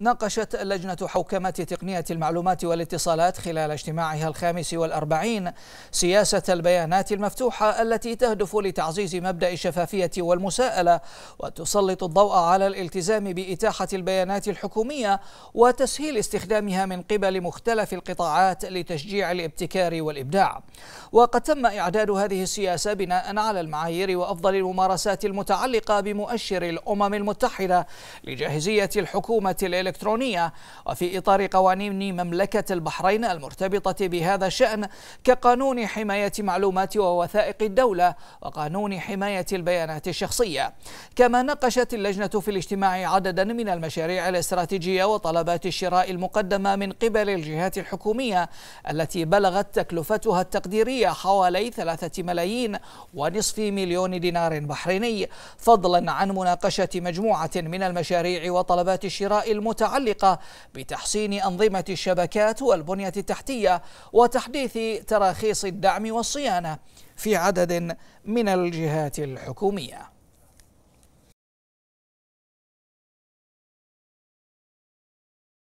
ناقشت لجنة حوكمة تقنية المعلومات والاتصالات خلال اجتماعها الخامس والأربعين سياسة البيانات المفتوحة التي تهدف لتعزيز مبدأ الشفافية والمساءلة وتسلط الضوء على الالتزام بإتاحة البيانات الحكومية وتسهيل استخدامها من قبل مختلف القطاعات لتشجيع الابتكار والإبداع وقد تم إعداد هذه السياسة بناء على المعايير وأفضل الممارسات المتعلقة بمؤشر الأمم المتحدة لجاهزية الحكومة الإلكترونية وفي إطار قوانين مملكة البحرين المرتبطة بهذا الشأن كقانون حماية معلومات ووثائق الدولة وقانون حماية البيانات الشخصية كما ناقشت اللجنة في الاجتماع عددا من المشاريع الاستراتيجية وطلبات الشراء المقدمة من قبل الجهات الحكومية التي بلغت تكلفتها التقديرية حوالي ثلاثة ملايين ونصف مليون دينار بحريني فضلا عن مناقشة مجموعة من المشاريع وطلبات الشراء المتحدة المتعلقة بتحسين أنظمة الشبكات والبنية التحتية وتحديث تراخيص الدعم والصيانة في عدد من الجهات الحكومية